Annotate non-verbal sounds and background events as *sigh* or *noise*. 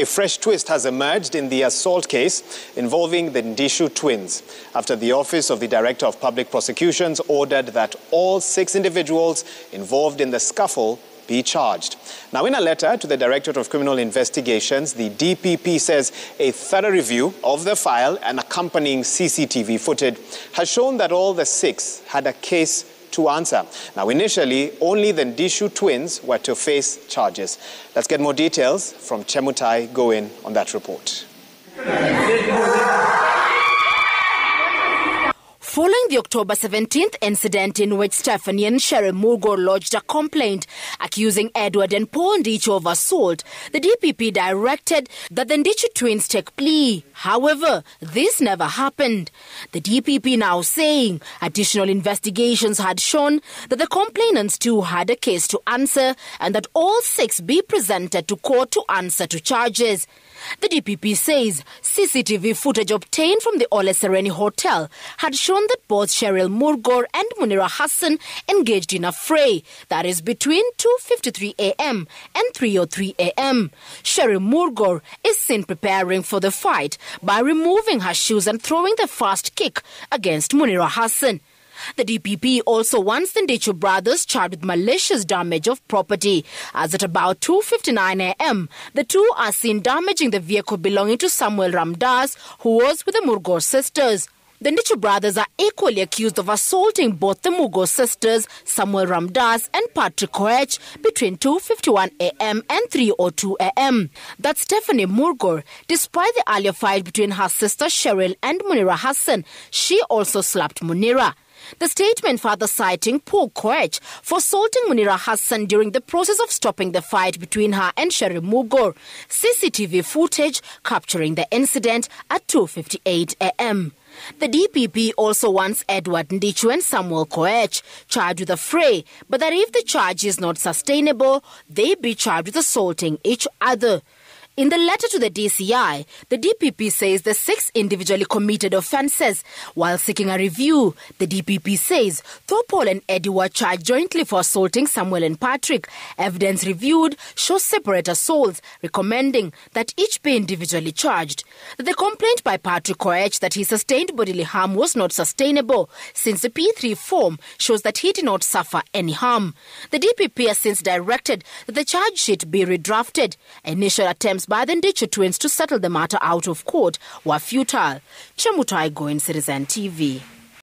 a fresh twist has emerged in the assault case involving the Ndishu twins after the Office of the Director of Public Prosecutions ordered that all six individuals involved in the scuffle be charged. Now, in a letter to the Director of Criminal Investigations, the DPP says a thorough review of the file and accompanying CCTV footage has shown that all the six had a case to answer. Now, initially, only the Ndishu twins were to face charges. Let's get more details from Chemutai going on that report. *laughs* Following the October 17th incident in which Stephanie and Sherry Mugo lodged a complaint accusing Edward and Paul Ndicho of assault, the DPP directed that the Ndicho twins take plea. However, this never happened. The DPP now saying additional investigations had shown that the complainants too had a case to answer and that all six be presented to court to answer to charges. The DPP says CCTV footage obtained from the Ole Sereni Hotel had shown that both Cheryl Murgor and Munira Hassan engaged in a fray that is between 2.53 a.m. and 3.03 a.m. Cheryl Murgor is seen preparing for the fight by removing her shoes and throwing the first kick against Munira Hassan. The DPP also wants the Ndichu brothers charged with malicious damage of property, as at about 2.59 a.m., the two are seen damaging the vehicle belonging to Samuel Ramdas, who was with the Murgor sisters. The Nichu brothers are equally accused of assaulting both the Mugo sisters, Samuel Ramdas and Patrick Koech, between 2.51 a.m. and 3.02 a.m. That Stephanie Murgor, despite the earlier fight between her sister Cheryl and Munira Hassan, she also slapped Munira. The statement further citing Paul Koech for assaulting Munira Hassan during the process of stopping the fight between her and Sherry Mugor. CCTV footage capturing the incident at 2.58 a.m. The DPP also wants Edward Ndichu and Samuel Koech charged with a fray, but that if the charge is not sustainable, they be charged with assaulting each other. In the letter to the DCI, the DPP says the six individually committed offences. While seeking a review, the DPP says Thopol and Eddie were charged jointly for assaulting Samuel and Patrick. Evidence reviewed shows separate assaults, recommending that each be individually charged. The complaint by Patrick Koech that he sustained bodily harm was not sustainable, since the P3 form shows that he did not suffer any harm. The DPP has since directed that the charge sheet be redrafted. Initial attempts by the constituents to settle the matter out of court were futile. Chemutai Goin, Citizen TV.